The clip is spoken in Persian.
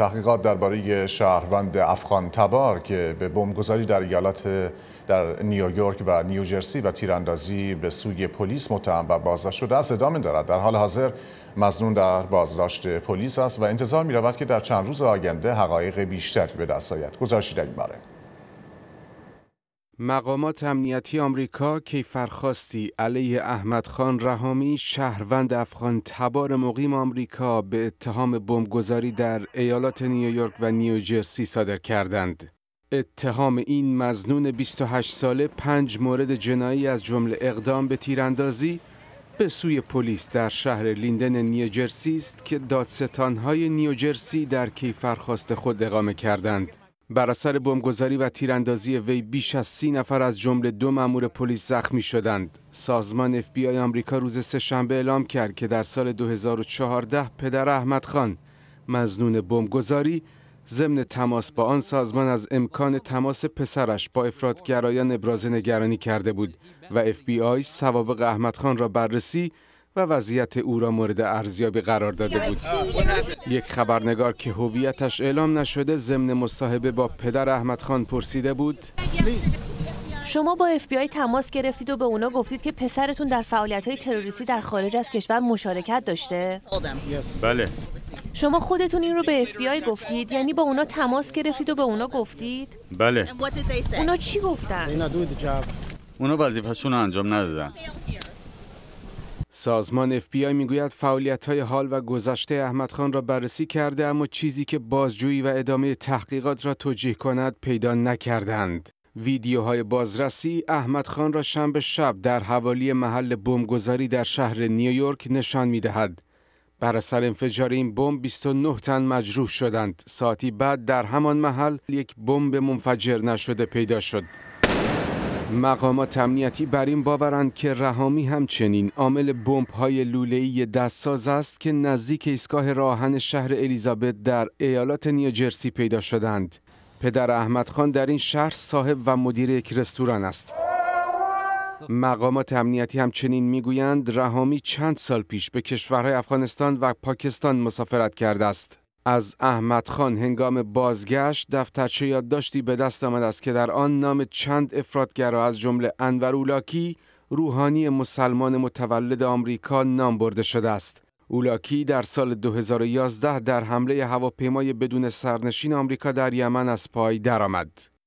تحقیقات درباره شهروند افغان تبار که به بمبگذاری در ایالات در نیویورک و نیوجرسی و تیراندازی به سوی پلیس متهم و بازداشت شده است ادامه دارد در حال حاضر مزنون در بازداشت پلیس است و انتظار می رود که در چند روز آینده حقایق بیشتری به دست آید گزارشی در این باره مقامات امنیتی آمریکا کیفرخواستی علیه احمد خان رهامی شهروند افغان تبار مقیم آمریکا به اتهام بمبگذاری در ایالات نیویورک و نیوجرسی صادر کردند. اتهام این مزنون 28 ساله پنج مورد جنایی از جمله اقدام به تیراندازی به سوی پلیس در شهر لیندن نیوجرسی است که دادستانهای نیوجرسی در کیفرخواست خود اقامه کردند. بر اثر بمبگذاری و تیراندازی وی بیش از سی نفر از جمله دو مأمور پلیس زخمی شدند. سازمان اف بی آی آمریکا روز سهشنبه اعلام کرد که در سال 2014 پدر احمد خان مزنون بمبگذاری ضمن تماس با آن سازمان از امکان تماس پسرش با افرادگرایان ابراز نگرانی کرده بود و اف بی آی سوابق احمد خان را بررسی و وضعیت او را مورد ارزیابی قرار داده بود یک خبرنگار که هویتش اعلام نشده ضمن مصاحبه با پدر احمد خان پرسیده بود شما با اف بی آی تماس گرفتید و به اونا گفتید که پسرتون در فعالیت های تروریستی در خارج از کشور مشارکت داشته؟ بله شما خودتون این رو به اف بی آی گفتید یعنی با اونا تماس گرفتید و به اونا گفتید؟ بله اونا چی گفتن؟ اونا وظیفهشون رو انجام ندادن سازمان FBI میگوید فعالیت های حال و گذشته احمد خان را بررسی کرده اما چیزی که بازجویی و ادامه تحقیقات را توجیه کند پیدا نکردند. ویدیوهای بازرسی احمد خان را شنبه شب در حوالی محل بمبگذاری در شهر نیویورک نشان می دهد. بر اثر انفجار این بمب 29 تن مجروح شدند. ساعتی بعد در همان محل یک بمب منفجر نشده پیدا شد. مقامات امنیتی بر این باورند که رهامی همچنین عامل بمب‌های لوله‌ای دستساز است که نزدیک ایستگاه راهن شهر الیزابت در ایالات نیوجرسی پیدا شدند. پدر احمد خان در این شهر صاحب و مدیر یک رستوران است. مقامات امنیتی همچنین میگویند رهامی چند سال پیش به کشورهای افغانستان و پاکستان مسافرت کرده است. از احمد خان هنگام بازگشت دفترچه یادداشتی به دست آمد است که در آن نام چند افرادگرا از جمله انور اولاکی روحانی مسلمان متولد آمریکا نام برده شده است. اولاکی در سال 2011 در حمله هواپیمای بدون سرنشین آمریکا در یمن از پای درآمد.